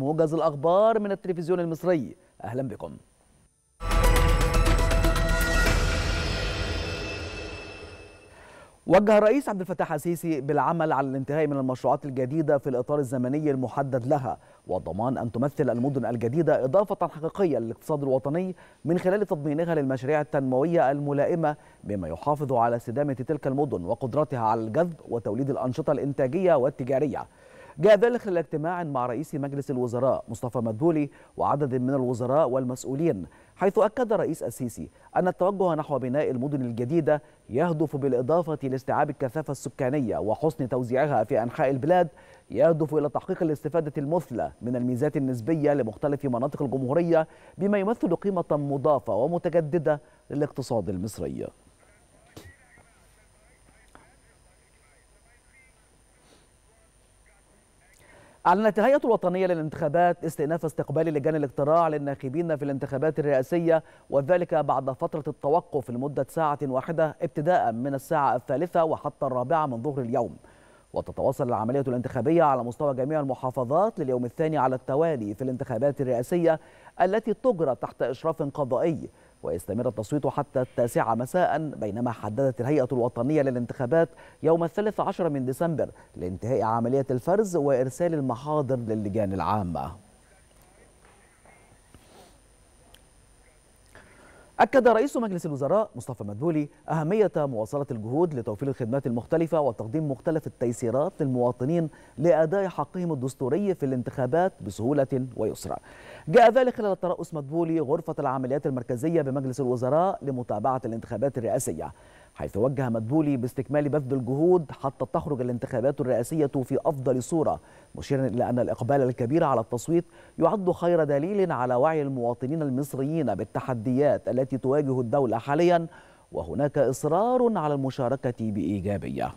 موجز الأخبار من التلفزيون المصري أهلا بكم وجه الرئيس عبد الفتاح السيسي بالعمل على الانتهاء من المشروعات الجديدة في الإطار الزمني المحدد لها وضمان أن تمثل المدن الجديدة إضافة حقيقية للاقتصاد الوطني من خلال تضمينها للمشاريع التنموية الملائمة بما يحافظ على استدامة تلك المدن وقدرتها على الجذب وتوليد الأنشطة الإنتاجية والتجارية جاء ذلك خلال اجتماع مع رئيس مجلس الوزراء مصطفى مدبولي وعدد من الوزراء والمسؤولين حيث أكد رئيس السيسي أن التوجه نحو بناء المدن الجديدة يهدف بالإضافة لاستيعاب الكثافة السكانية وحسن توزيعها في أنحاء البلاد يهدف إلى تحقيق الاستفادة المثلى من الميزات النسبية لمختلف مناطق الجمهورية بما يمثل قيمة مضافة ومتجددة للاقتصاد المصري أعلنت الهيئة الوطنية للانتخابات استئناف استقبال لجان الاقتراع للناخبين في الانتخابات الرئاسية وذلك بعد فترة التوقف لمدة ساعة واحدة ابتداء من الساعة الثالثة وحتى الرابعة من ظهر اليوم وتتواصل العملية الانتخابية على مستوى جميع المحافظات لليوم الثاني على التوالي في الانتخابات الرئاسية التي تجرى تحت إشراف قضائي ويستمر التصويت حتى التاسعة مساء بينما حددت الهيئة الوطنية للانتخابات يوم الثالث عشر من ديسمبر لانتهاء عملية الفرز وإرسال المحاضر للجان العامة أكد رئيس مجلس الوزراء مصطفى مدبولي أهمية مواصلة الجهود لتوفير الخدمات المختلفة وتقديم مختلف التيسيرات للمواطنين لأداء حقهم الدستوري في الانتخابات بسهولة ويسرى. جاء ذلك خلال ترأس مدبولي غرفة العمليات المركزية بمجلس الوزراء لمتابعة الانتخابات الرئاسية. حيث وجه مدبولي باستكمال بذل الجهود حتى تخرج الانتخابات الرئاسية في أفضل صورة مشيرا إلى أن الإقبال الكبير على التصويت يعد خير دليل على وعي المواطنين المصريين بالتحديات التي تواجه الدولة حاليا وهناك إصرار على المشاركة بإيجابية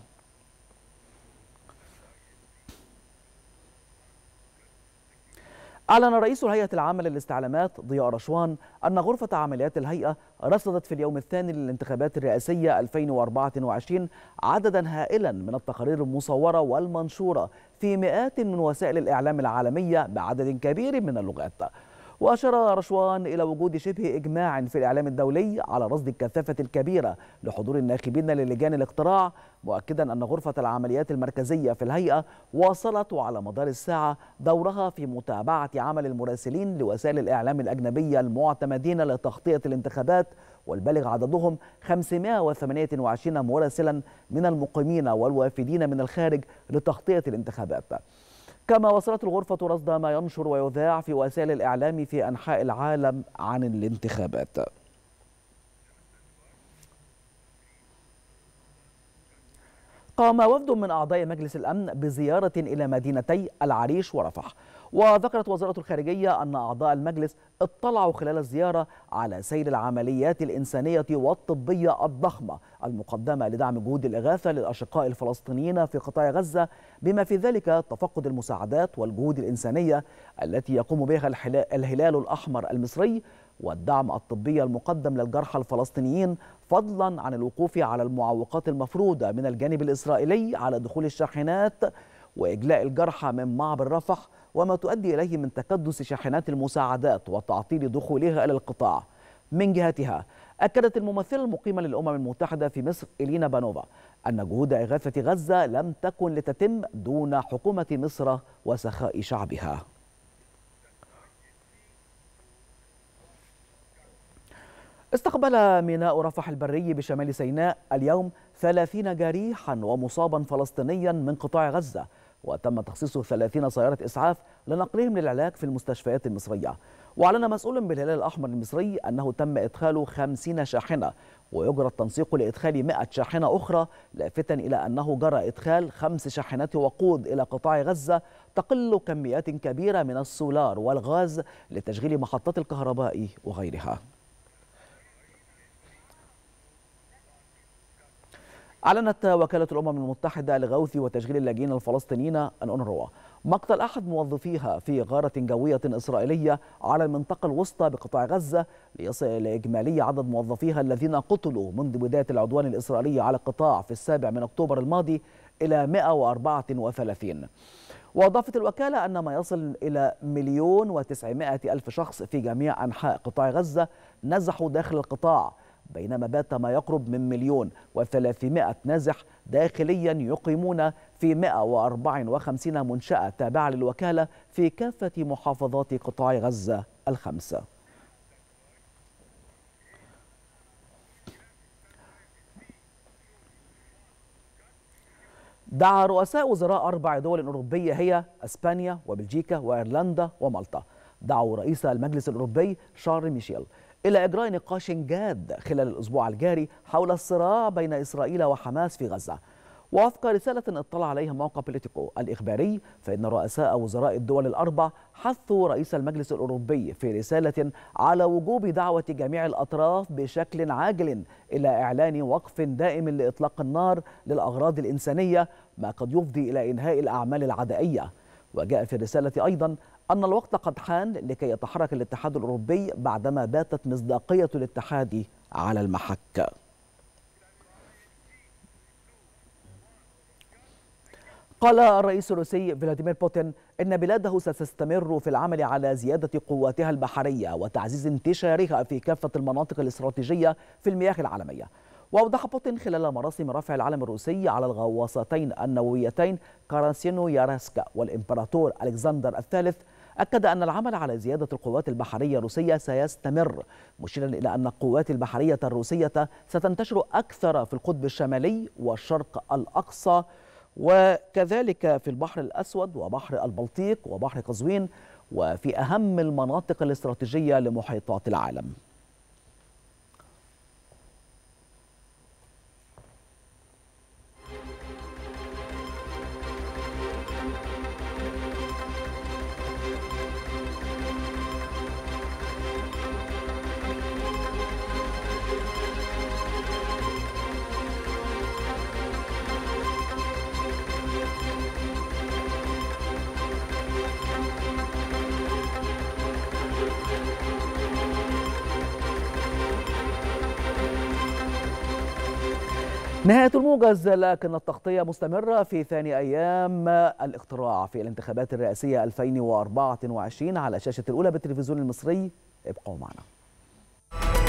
أعلن رئيس الهيئة العامة للاستعلامات ضياء رشوان أن غرفة عمليات الهيئة رصدت في اليوم الثاني للانتخابات الرئاسية 2024 عددا هائلا من التقارير المصورة والمنشورة في مئات من وسائل الإعلام العالمية بعدد كبير من اللغات وأشار رشوان إلى وجود شبه إجماع في الإعلام الدولي على رصد الكثافة الكبيرة لحضور الناخبين للجان الاقتراع مؤكدا أن غرفة العمليات المركزية في الهيئة واصلت على مدار الساعة دورها في متابعة عمل المراسلين لوسائل الإعلام الأجنبية المعتمدين لتغطية الانتخابات والبلغ عددهم 528 مراسلا من المقيمين والوافدين من الخارج لتغطية الانتخابات كما وصلت الغرفة رصد ما ينشر ويذاع في وسائل الإعلام في أنحاء العالم عن الانتخابات قام وفد من أعضاء مجلس الأمن بزيارة إلى مدينتي العريش ورفح وذكرت وزارة الخارجية أن أعضاء المجلس اطلعوا خلال الزيارة على سير العمليات الإنسانية والطبية الضخمة المقدمة لدعم جهود الإغاثة للأشقاء الفلسطينيين في قطاع غزة بما في ذلك تفقد المساعدات والجهود الإنسانية التي يقوم بها الهلال الأحمر المصري والدعم الطبي المقدم للجرحى الفلسطينيين فضلا عن الوقوف على المعوقات المفروضة من الجانب الإسرائيلي على دخول الشاحنات وإجلاء الجرحى من معبر رفح وما تؤدي إليه من تكدس شاحنات المساعدات وتعطيل دخولها إلى القطاع من جهتها أكدت الممثلة المقيمة للأمم المتحدة في مصر إلينا بانوفا أن جهود إغاثة غزة لم تكن لتتم دون حكومة مصر وسخاء شعبها استقبل ميناء رفح البري بشمال سيناء اليوم 30 جريحا ومصابا فلسطينيا من قطاع غزة وتم تخصيص 30 سيارة إسعاف لنقلهم للعلاج في المستشفيات المصرية وأعلن مسؤول بالهلال الأحمر المصري أنه تم إدخال 50 شاحنة ويجرى التنسيق لإدخال 100 شاحنة أخرى لافتا إلى أنه جرى إدخال خمس شاحنات وقود إلى قطاع غزة تقل كميات كبيرة من السولار والغاز لتشغيل محطات الكهرباء وغيرها أعلنت وكالة الأمم المتحدة لغوث وتشغيل اللاجئين الفلسطينيين الأونروا مقتل أحد موظفيها في غارة جوية إسرائيلية على المنطقة الوسطى بقطاع غزة ليصل إجمالي عدد موظفيها الذين قتلوا منذ بداية العدوان الإسرائيلي على القطاع في السابع من أكتوبر الماضي إلى 134 وأضافت الوكالة أن ما يصل إلى مليون وتسعمائة ألف شخص في جميع أنحاء قطاع غزة نزحوا داخل القطاع بينما بات ما يقرب من مليون و300 نازح داخليا يقيمون في 154 منشأة تابعة للوكالة في كافة محافظات قطاع غزة الخمسة دعا رؤساء وزراء أربع دول أوروبية هي أسبانيا وبلجيكا وإيرلندا ومالطا دعوا رئيس المجلس الأوروبي شارل ميشيل إلى إجراء نقاش جاد خلال الأسبوع الجاري حول الصراع بين إسرائيل وحماس في غزة ووفق رسالة اطلع عليها موقع بوليتيكو الإخباري فإن رؤساء وزراء الدول الأربع حثوا رئيس المجلس الأوروبي في رسالة على وجوب دعوة جميع الأطراف بشكل عاجل إلى إعلان وقف دائم لإطلاق النار للأغراض الإنسانية ما قد يفضي إلى إنهاء الأعمال العدائية وجاء في الرسالة أيضا أن الوقت قد حان لكي يتحرك الاتحاد الأوروبي بعدما باتت مصداقية الاتحاد على المحك قال الرئيس الروسي فلاديمير بوتين إن بلاده ستستمر في العمل على زيادة قواتها البحرية وتعزيز انتشارها في كافة المناطق الاستراتيجية في المياه العالمية وأوضح بوتين خلال مراسم رفع العلم الروسي على الغواصتين النوويتين كارانسينو ياراسكا والإمبراطور ألكسندر الثالث أكد أن العمل على زيادة القوات البحرية الروسية سيستمر مشيرا إلى أن القوات البحرية الروسية ستنتشر أكثر في القطب الشمالي والشرق الأقصى وكذلك في البحر الأسود وبحر البلطيق وبحر قزوين وفي أهم المناطق الاستراتيجية لمحيطات العالم نهاية الموجز لكن التغطية مستمرة في ثاني أيام الاقتراع في الانتخابات الرئاسية 2024 على شاشة الأولى بالتلفزيون المصري ابقوا معنا